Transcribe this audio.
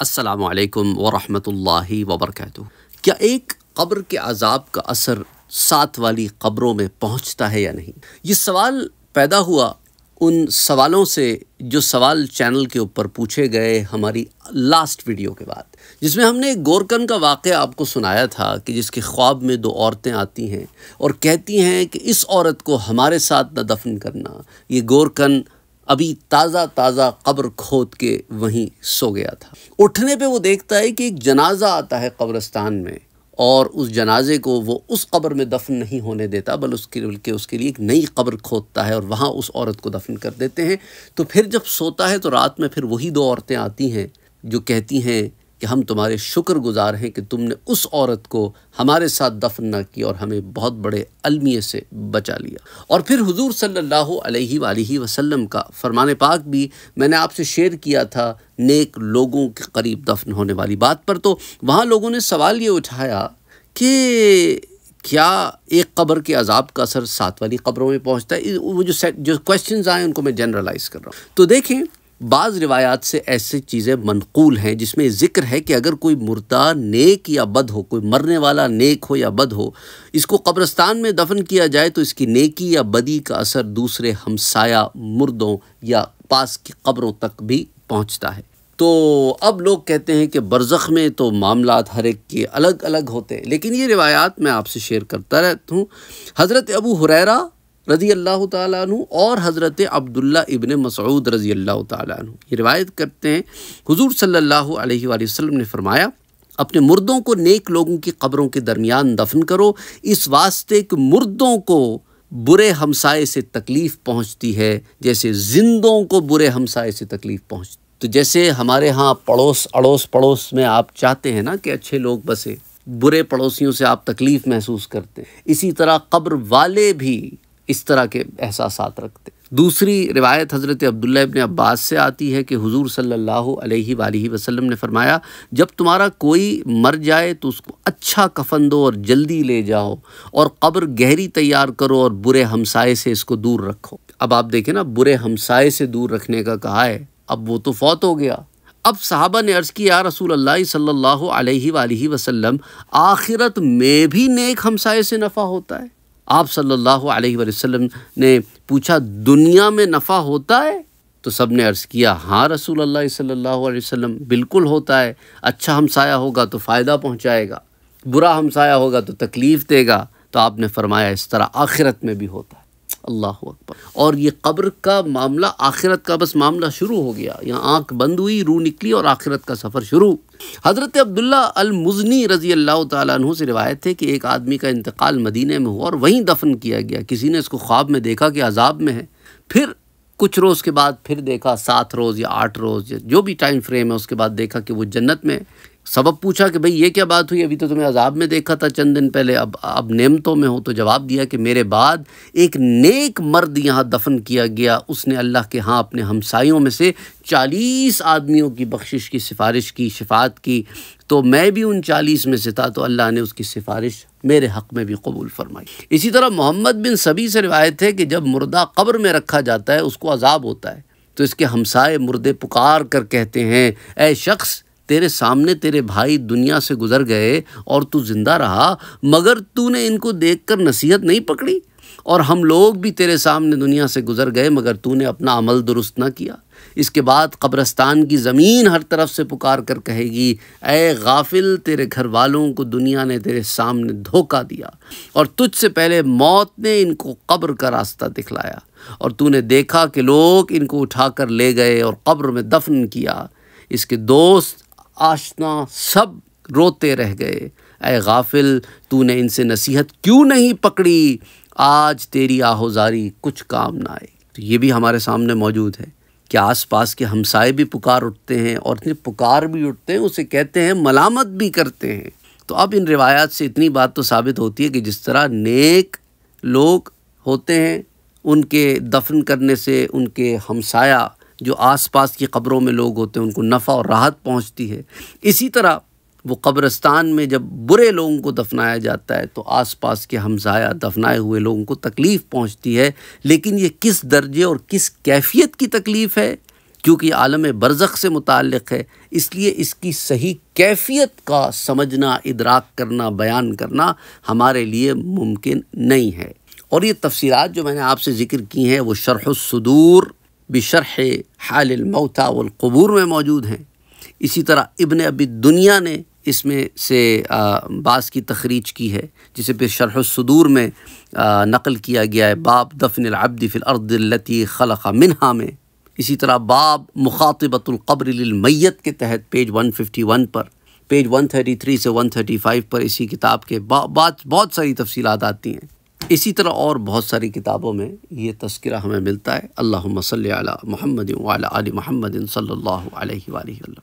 असलकम वरहि वबरक क्या एक कब्र के अजाब का असर साथ वाली कब्रों में पहुँचता है या नहीं ये सवाल पैदा हुआ उन सवालों से जो सवाल चैनल के ऊपर पूछे गए हमारी लास्ट वीडियो के बाद जिसमें हमने एक गोरकन का वाक़ आपको सुनाया था कि जिसके ख्वाब में दो औरतें आती हैं और कहती हैं कि इस औरत को हमारे साथ न दफन करना ये गोरकन अभी ताज़ा ताज़ा कब्र खोद के वहीं सो गया था उठने पे वो देखता है कि एक जनाजा आता है कब्रस्तान में और उस जनाजे को वो उस कब्र में दफन नहीं होने देता बल उसके बल्कि उसके लिए एक नई कब्र खोदता है और वहाँ उस औरत को दफन कर देते हैं तो फिर जब सोता है तो रात में फिर वही दो औरतें आती हैं जो कहती हैं कि हम तुम्हारे शुक्रगुजार हैं कि तुमने उस औरत को हमारे साथ दफन ना की और हमें बहुत बड़े अलमिए से बचा लिया और फिर हुजूर सल्लल्लाहु अलैहि वालैहि वसल्लम का फरमान पाक भी मैंने आपसे शेयर किया था नेक लोगों के करीब दफन होने वाली बात पर तो वहाँ लोगों ने सवाल ये उठाया कि क्या एक कब्र के अजाब का असर सात वाली कब्रों में पहुँचता है वो जो जो क्वेश्चन आए उनको मैं जनरलाइज़ कर रहा हूँ तो देखें बाज़ रिवायात से ऐसी चीज़ें मनकूल हैं जिसमें ज़िक्र है कि अगर कोई मुर्दा नेक या बद हो कोई मरने वाला नेक हो या बद हो इसको कब्रस्तान में दफन किया जाए तो इसकी नेकी या बदी का असर दूसरे हमसाया मुर्दों या पास की कब्रों तक भी पहुँचता है तो अब लोग कहते हैं कि बरज़ख़ में तो मामला हर एक के अलग अलग होते हैं लेकिन ये रिवायात मैं आपसे शेयर करता रहता हूँ हज़रत अबू हुरैरा रज़ी अल्लाह तु और हज़रत अब्दुल्ला इबन मसऊद रज़ी अल्लाह तु ये रिवायत करते हैं हजूर सल्लल्लाहु वसम ने फरमाया अपने मुर्दों को नेक लोगों की कब्रों के दरमियान दफन करो इस वास्ते कि मुर्दों को बुरे हमसाए से तकलीफ़ पहुँचती है जैसे जिंदों को बुरे हमसाए से तकलीफ़ पहुँच तो जैसे हमारे यहाँ पड़ोस अड़ोस पड़ोस में आप चाहते हैं ना कि अच्छे लोग बसे बुरे पड़ोसियों से आप तकलीफ़ महसूस करते हैं इसी तरह कब्र वाले भी इस तरह के एहसास रखते दूसरी रिवायत हज़रत अब्दुल्ला इबन अब्बास से आती है कि हुजूर सल्लल्लाहु अलैहि वसल्लम ने फरमाया जब तुम्हारा कोई मर जाए तो उसको अच्छा कफन दो और जल्दी ले जाओ और कब्र गहरी तैयार करो और बुरे हमसाए से इसको दूर रखो अब आप देखें ना बुरे हमसाए से दूर रखने का कहा है अब वो तो फौत हो गया अब साहबा ने अर्ज़ किया रसूल अल्लाह सल्लल्लाहु अलैहि वसल्लम आखिरत में भी नेक हमसाए से नफ़ा होता है आप सल्लल्लाहु अलैहि वसल्लम ने पूछा दुनिया में नफ़ा होता है तो सब ने अर्ज़ किया हाँ रसूल अल्लाह सल्लल्लाहु अलैहि वसल्लम बिल्कुल होता है अच्छा हमसाया होगा तो फ़ायदा पहुँचाएगा बुरा हमसाया होगा तो तकलीफ़ देगा तो आपने फरमाया इस तरह आखिरत में भी होता है अल्लाह अकबर और ये कब्र का मामला आखिरत का बस मामला शुरू हो गया यहाँ आँख बंद हुई रूह निकली और आखिरत का सफ़र शुरू हज़रत अब्दुल्ला अलमुजनी रज़ी अल्लाह तु से रिवायत है कि एक आदमी का इंतकाल मदीने में हुआ और वहीं दफन किया गया किसी ने इसको ख्वाब में देखा कि अजाब में है फिर कुछ रोज़ के बाद फिर देखा सात रोज़ या आठ रोज़ जो भी टाइम फ्रेम है उसके बाद देखा कि वो जन्नत में सबब पूछा कि भाई ये क्या बात हुई अभी तो तुम्हें अजाब में देखा था चंद दिन पहले अब अब नेमतों में हो तो जवाब दिया कि मेरे बाद एक नेक मर्द यहाँ दफन किया गया उसने अल्लाह के हाँ अपने हमसायों में से चालीस आदमियों की बख्शिश की सिफारिश की शिफात की तो मैं भी उन चालीस में से था तो अल्लाह ने उसकी सिफारिश मेरे हक़ में भी कबूल फरमाई इसी तरह मोहम्मद बिन सभी से रिवायत है कि जब मुर्दा कब्र में रखा जाता है उसको अजाब होता है तो इसके हमसाए मुर्दे पुकार कर कहते हैं ए शख्स तेरे सामने तेरे भाई दुनिया से गुजर गए और तू जिंदा रहा मगर तूने इनको देखकर नसीहत नहीं पकड़ी और हम लोग भी तेरे सामने दुनिया से गुजर गए मगर तूने अपना अमल दुरुस्त ना किया इसके बाद कब्रस्तान की ज़मीन हर तरफ से पुकार कर कहेगी ए गाफिल तेरे घर वालों को दुनिया ने तेरे सामने धोखा दिया और तुझसे पहले मौत ने इनको कब्र का रास्ता दिखलाया और तूने देखा कि लोग इनको उठाकर ले गए और कब्र में दफन किया इसके दोस्त आशना सब रोते रह गए ए गाफिल तूने इनसे नसीहत क्यों नहीं पकड़ी आज तेरी आहोजारी कुछ काम ना आए तो ये भी हमारे सामने मौजूद है कि आसपास के हमसाए भी पुकार उठते हैं और इतने पुकार भी उठते हैं उसे कहते हैं मलामत भी करते हैं तो अब इन रिवायात से इतनी बात तो साबित होती है कि जिस तरह नेक लोग होते हैं उनके दफन करने से उनके हमसाया जो आसपास की ख़बरों में लोग होते हैं उनको नफ़ा और राहत पहुंचती है इसी तरह वो कब्रस्तान में जब बुरे लोगों को दफनाया जाता है तो आसपास के हमसाया दफनाए हुए लोगों को तकलीफ़ पहुंचती है लेकिन ये किस दर्जे और किस कैफियत की तकलीफ़ है क्योंकि आलम बरज़ से मुतक़ है इसलिए इसकी सही कैफियत का समझना इदराक करना बयान करना हमारे लिए मुमकिन नहीं है और ये तफसीत जो मैंने आपसे ज़िक्र की हैं वो शरहसदूर बशरह हाल मौता वलकबूर में मौजूद हैं इसी तरह इबन अबी दुनिया ने इसमें से बास की तखरीज की है जिसे फिर सदूर में नकल किया गया है बाब दफन अब्दी फ़िलअर्दलती खलक़ा मिनहा में इसी तरह बाब मुखातबतुल्क़ब्रमैत के तहत पेज वन फिफ्टी वन पर पेज वन थर्टी थ्री से वन थर्टी फ़ाइव पर इसी किताब के बाद बहुत सारी तफसीत आती हैं इसी तरह और बहुत सारी किताबों में ये तस्करा हमें मिलता है अल्लाह मसल महमदिन वाल सल्ला